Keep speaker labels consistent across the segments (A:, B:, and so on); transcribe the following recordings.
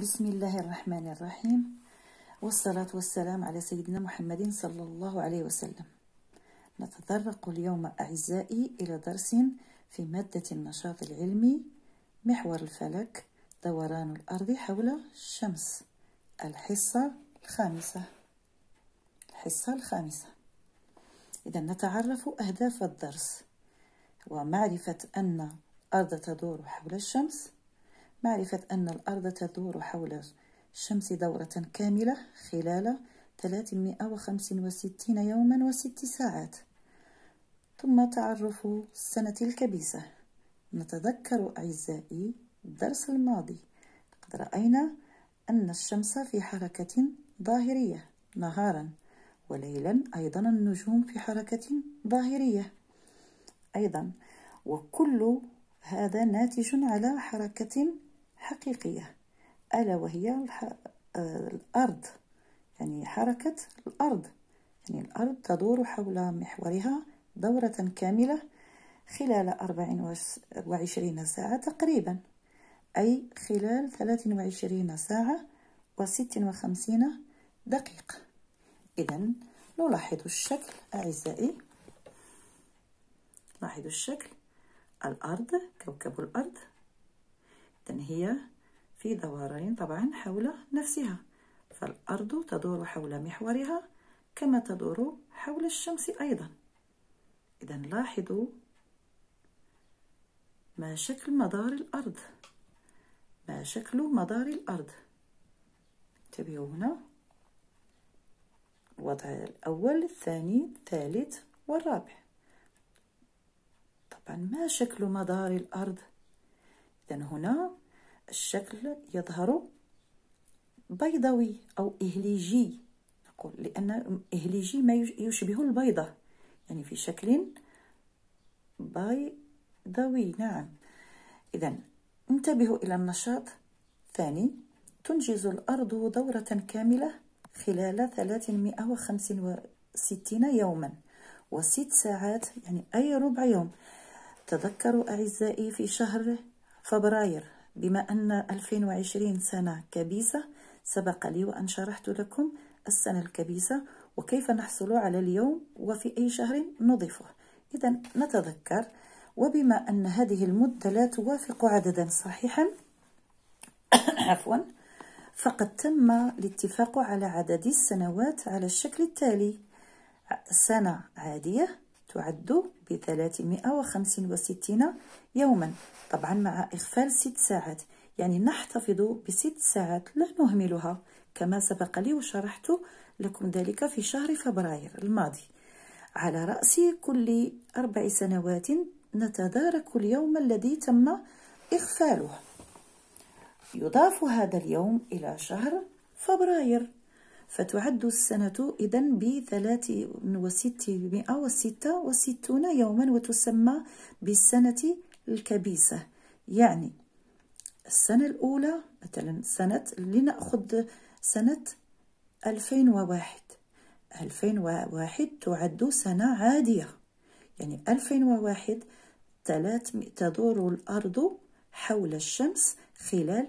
A: بسم الله الرحمن الرحيم والصلاة والسلام على سيدنا محمد صلى الله عليه وسلم نتطرق اليوم أعزائي إلى درس في مادة النشاط العلمي محور الفلك دوران الأرض حول الشمس الحصة الخامسة الحصة الخامسة إذا نتعرف أهداف الدرس ومعرفة أن الأرض تدور حول الشمس معرفة أن الأرض تدور حول الشمس دورة كاملة خلال 365 يوما وست ساعات ثم تعرف السنة الكبيسة نتذكر أعزائي الدرس الماضي قد رأينا أن الشمس في حركة ظاهرية نهارا وليلا أيضا النجوم في حركة ظاهرية أيضا وكل هذا ناتج على حركة حقيقية ألا وهي الأرض يعني حركة الأرض يعني الأرض تدور حول محورها دورة كاملة خلال 24 ساعة تقريبا أي خلال 23 ساعة و56 دقيقة إذا نلاحظ الشكل أعزائي لاحظوا الشكل الأرض كوكب الأرض هي في دوران طبعا حول نفسها فالأرض تدور حول محورها كما تدور حول الشمس أيضا إذا لاحظوا ما شكل مدار الأرض ما شكل مدار الأرض انتبهوا هنا وضع الأول الثاني الثالث والرابع طبعا ما شكل مدار الأرض إذا هنا الشكل يظهر بيضوي أو إهليجي نقول لأن إهليجي ما يشبه البيضة يعني في شكل بيضوي نعم إذا انتبهوا إلى النشاط ثاني تنجز الأرض دورة كاملة خلال 365 يوما وست ساعات يعني أي ربع يوم تذكروا أعزائي في شهر فبراير بما أن 2020 سنة كبيسة سبق لي وأن شرحت لكم السنة الكبيسة وكيف نحصل على اليوم وفي أي شهر نضيفه إذا نتذكر وبما أن هذه المدة لا توافق عددا صحيحا عفوا فقد تم الاتفاق على عدد السنوات على الشكل التالي سنة عادية تعد ب 365 يوما طبعا مع إغفال 6 ساعات يعني نحتفظ بست ساعات لا نهملها كما سبق لي وشرحت لكم ذلك في شهر فبراير الماضي على رأس كل أربع سنوات نتدارك اليوم الذي تم إغفاله يضاف هذا اليوم إلى شهر فبراير فتعد السنة إذا بثلاث وستمائة وستة وستون يوما وتسمى بالسنة الكبيسة يعني السنة الأولى مثلا سنة لنأخذ سنة ألفين وواحد ألفين وواحد تعد سنة عادية يعني ألفين وواحد تدور الأرض حول الشمس خلال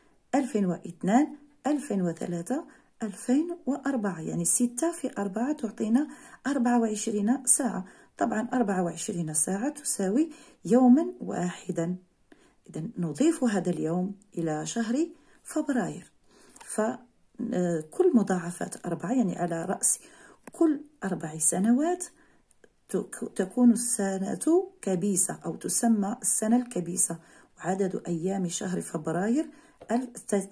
A: 2002 2003 2004 يعني 6 في 4 تعطينا 24 ساعة طبعا 24 ساعة تساوي يوما واحدا إذا نضيف هذا اليوم إلى شهر فبراير فكل مضاعفات أربعة يعني على رأس كل أربع سنوات تكون السنة كبيسة أو تسمى السنة الكبيسة وعدد أيام شهر فبراير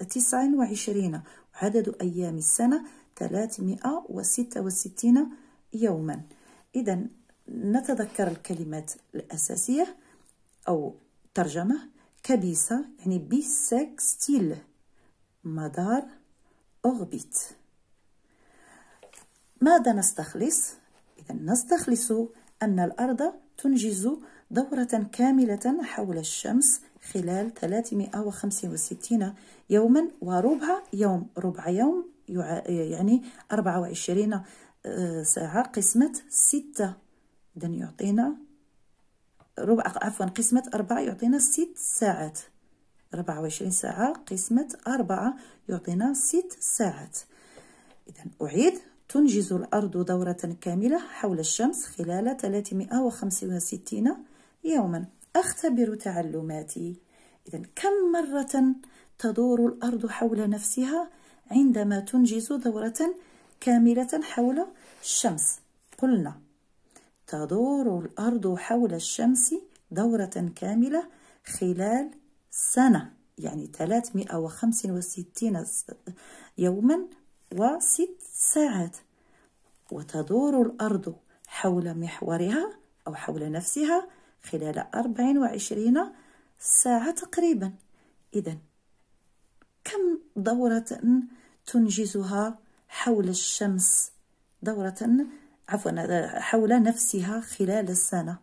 A: تسع وعشرين وعدد أيام السنة ثلاثمائة وستة وستين يوما إذا نتذكر الكلمات الأساسية أو ترجمة كبيسة يعني بيسكستيل مدار أغبيت ماذا نستخلص؟ إذا نستخلص أن الأرض تنجز دورة كاملة حول الشمس خلال 365 يوما وربع يوم ربع يوم يعني 24 آه، ساعة قسمة 6 إذا يعطينا ربع عفوا قسمة 4 يعطينا 6 ساعات 24 ساعة قسمة 4 يعطينا 6 ساعات إذا أعيد تنجز الأرض دورة كاملة حول الشمس خلال 365 يوماً أختبر تعلماتي إذا كم مرة تدور الأرض حول نفسها عندما تنجز دورة كاملة حول الشمس قلنا تدور الأرض حول الشمس دورة كاملة خلال سنة يعني 365 يوما وست ساعات وتدور الأرض حول محورها أو حول نفسها خلال 24 ساعة تقريبا إذا كم دورة تنجزها حول الشمس دورة عفوا حول نفسها خلال السنة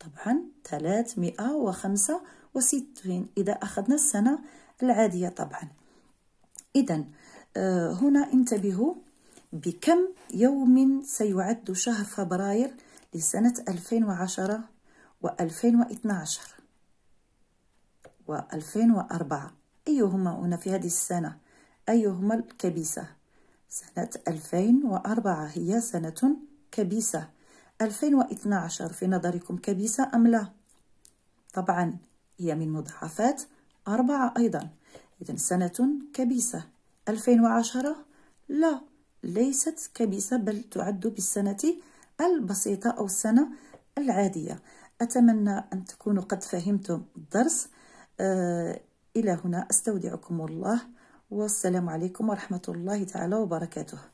A: طبعا 365 إذا أخذنا السنة العادية طبعا إذا آه، هنا انتبهوا بكم يوم سيعد شهر فبراير لسنة 2010 و2012 و2004 أيهما هنا في هذه السنة أيهما الكبيسة سنة 2004 هي سنة كبيسة 2012 في نظركم كبيسة أم لا طبعا هي من مضاعفات أربعة أيضا إذا سنة كبيسة 2010 لا ليست كبيسة بل تعد بالسنة البسيطة أو السنة العادية أتمنى أن تكونوا قد فهمتم الدرس آه، إلى هنا أستودعكم الله والسلام عليكم ورحمة الله تعالى وبركاته